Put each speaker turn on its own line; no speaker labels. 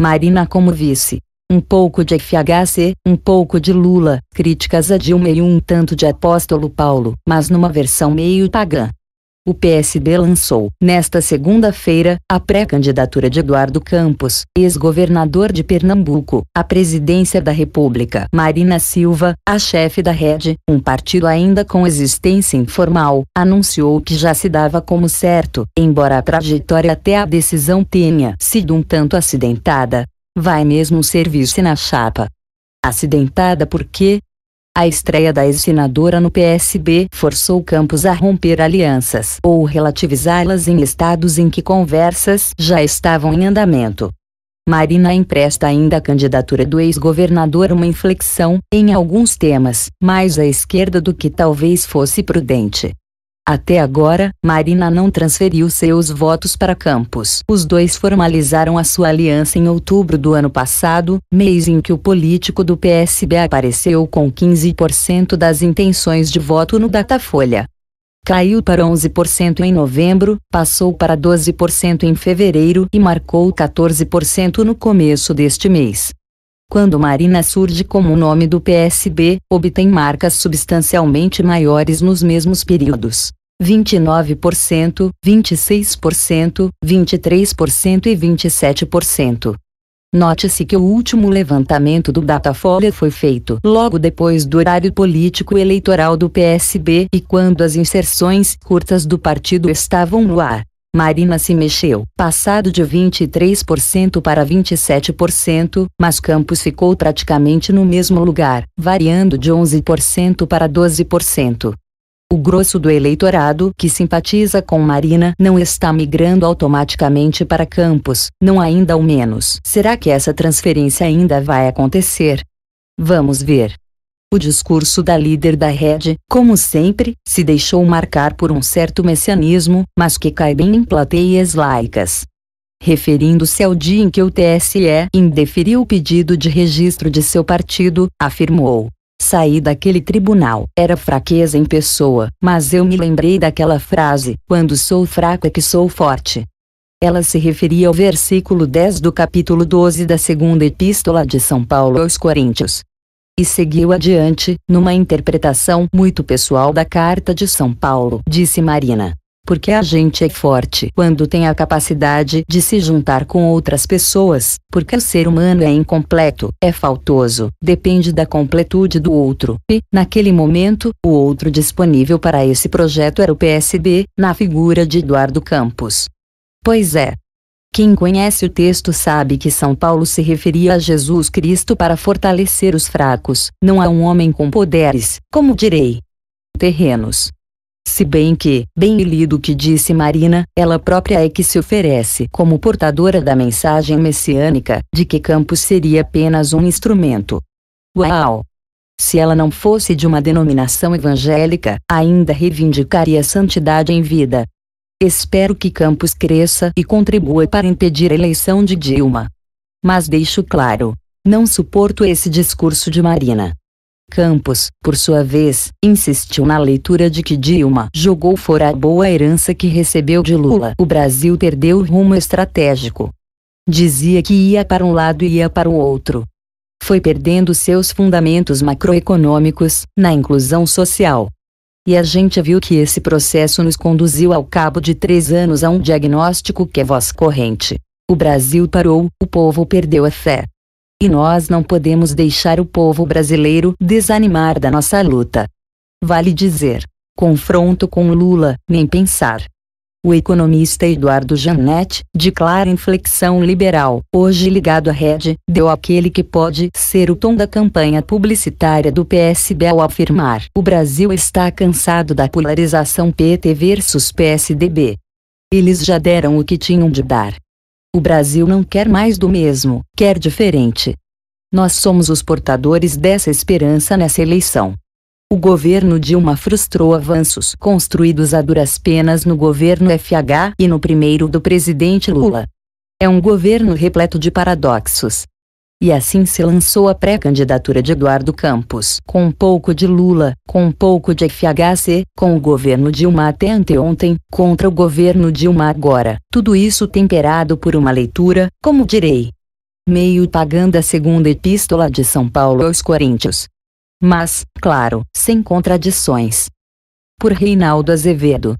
Marina como vice. Um pouco de FHC, um pouco de Lula, críticas a Dilma e um tanto de Apóstolo Paulo, mas numa versão meio pagã o PSB lançou, nesta segunda-feira, a pré-candidatura de Eduardo Campos, ex-governador de Pernambuco, à presidência da República. Marina Silva, a chefe da rede, um partido ainda com existência informal, anunciou que já se dava como certo, embora a trajetória até a decisão tenha sido um tanto acidentada. Vai mesmo servir-se na chapa acidentada porque, a estreia da ex-senadora no PSB forçou Campos a romper alianças ou relativizá-las em estados em que conversas já estavam em andamento. Marina empresta ainda a candidatura do ex-governador uma inflexão, em alguns temas, mais à esquerda do que talvez fosse prudente. Até agora, Marina não transferiu seus votos para Campos. Os dois formalizaram a sua aliança em outubro do ano passado, mês em que o político do PSB apareceu com 15% das intenções de voto no Datafolha. Caiu para 11% em novembro, passou para 12% em fevereiro e marcou 14% no começo deste mês quando Marina surge como o nome do PSB, obtém marcas substancialmente maiores nos mesmos períodos. 29%, 26%, 23% e 27%. Note-se que o último levantamento do Datafolha foi feito logo depois do horário político eleitoral do PSB e quando as inserções curtas do partido estavam no ar. Marina se mexeu, passado de 23% para 27%, mas Campos ficou praticamente no mesmo lugar, variando de 11% para 12%. O grosso do eleitorado que simpatiza com Marina não está migrando automaticamente para Campos, não ainda ao menos. Será que essa transferência ainda vai acontecer? Vamos ver. O discurso da líder da rede, como sempre, se deixou marcar por um certo messianismo, mas que cai bem em plateias laicas. Referindo-se ao dia em que o TSE indeferiu o pedido de registro de seu partido, afirmou: Saí daquele tribunal, era fraqueza em pessoa, mas eu me lembrei daquela frase: quando sou fraco é que sou forte. Ela se referia ao versículo 10 do capítulo 12 da segunda epístola de São Paulo aos Coríntios, e seguiu adiante, numa interpretação muito pessoal da Carta de São Paulo, disse Marina. Porque a gente é forte quando tem a capacidade de se juntar com outras pessoas, porque o ser humano é incompleto, é faltoso, depende da completude do outro. E, naquele momento, o outro disponível para esse projeto era o PSB, na figura de Eduardo Campos. Pois é, quem conhece o texto sabe que São Paulo se referia a Jesus Cristo para fortalecer os fracos, não há um homem com poderes, como direi. Terrenos. Se bem que, bem lido o que disse Marina, ela própria é que se oferece como portadora da mensagem messiânica, de que Campos seria apenas um instrumento. Uau! Se ela não fosse de uma denominação evangélica, ainda reivindicaria santidade em vida, Espero que Campos cresça e contribua para impedir a eleição de Dilma. Mas deixo claro, não suporto esse discurso de Marina. Campos, por sua vez, insistiu na leitura de que Dilma jogou fora a boa herança que recebeu de Lula. O Brasil perdeu rumo estratégico. Dizia que ia para um lado e ia para o outro. Foi perdendo seus fundamentos macroeconômicos, na inclusão social, e a gente viu que esse processo nos conduziu ao cabo de três anos a um diagnóstico que é voz corrente. O Brasil parou, o povo perdeu a fé. E nós não podemos deixar o povo brasileiro desanimar da nossa luta. Vale dizer, confronto com Lula, nem pensar. O economista Eduardo Janet, de clara inflexão liberal, hoje ligado à rede, deu aquele que pode ser o tom da campanha publicitária do PSB ao afirmar: O Brasil está cansado da polarização PT versus PSDB. Eles já deram o que tinham de dar. O Brasil não quer mais do mesmo, quer diferente. Nós somos os portadores dessa esperança nessa eleição. O governo Dilma frustrou avanços construídos a duras penas no governo FH e no primeiro do presidente Lula. É um governo repleto de paradoxos. E assim se lançou a pré-candidatura de Eduardo Campos, com um pouco de Lula, com um pouco de FHC, com o governo Dilma até anteontem, contra o governo Dilma agora. Tudo isso temperado por uma leitura, como direi. Meio pagando a segunda epístola de São Paulo aos Coríntios mas, claro, sem contradições. Por Reinaldo Azevedo